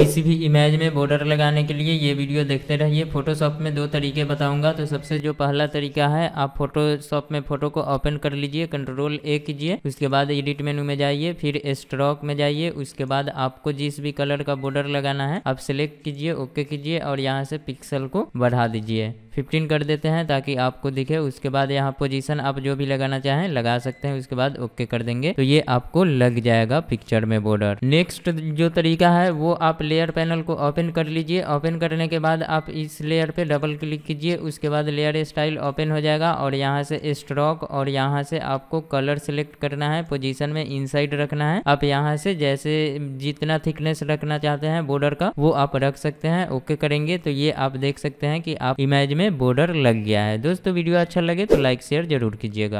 किसी भी इमेज में बॉर्डर लगाने के लिए ये वीडियो देखते रहिए फोटोशॉप में दो तरीके बताऊंगा तो सबसे जो पहला तरीका है आप फोटोशॉप में फोटो को ओपन कर लीजिए कंट्रोल ए कीजिए उसके बाद एडिट मेनू में जाइए फिर स्ट्रोक में जाइए उसके बाद आपको जिस भी कलर का बॉर्डर लगाना है आप सिलेक्ट कीजिए ओके कीजिए और यहाँ से पिक्सल को बढ़ा दीजिए 15 कर देते हैं ताकि आपको दिखे उसके बाद यहाँ पोजीशन आप जो भी लगाना चाहें लगा सकते हैं उसके बाद ओके कर देंगे तो ये आपको लग जाएगा पिक्चर में बॉर्डर नेक्स्ट जो तरीका है वो आप लेयर पैनल को ओपन कर लीजिए ओपन करने के बाद आप इस लेयर पे डबल क्लिक कीजिए उसके बाद लेयर स्टाइल ओपन हो जाएगा और यहाँ से स्ट्रोक और यहाँ से आपको कलर सेलेक्ट करना है पोजीशन में इनसाइड रखना है आप यहाँ से जैसे जितना थिकनेस रखना चाहते हैं बॉर्डर का वो आप रख सकते हैं ओके करेंगे तो ये आप देख सकते हैं कि आप इमेज में बॉर्डर लग गया है दोस्तों वीडियो अच्छा लगे तो लाइक शेयर जरूर कीजिएगा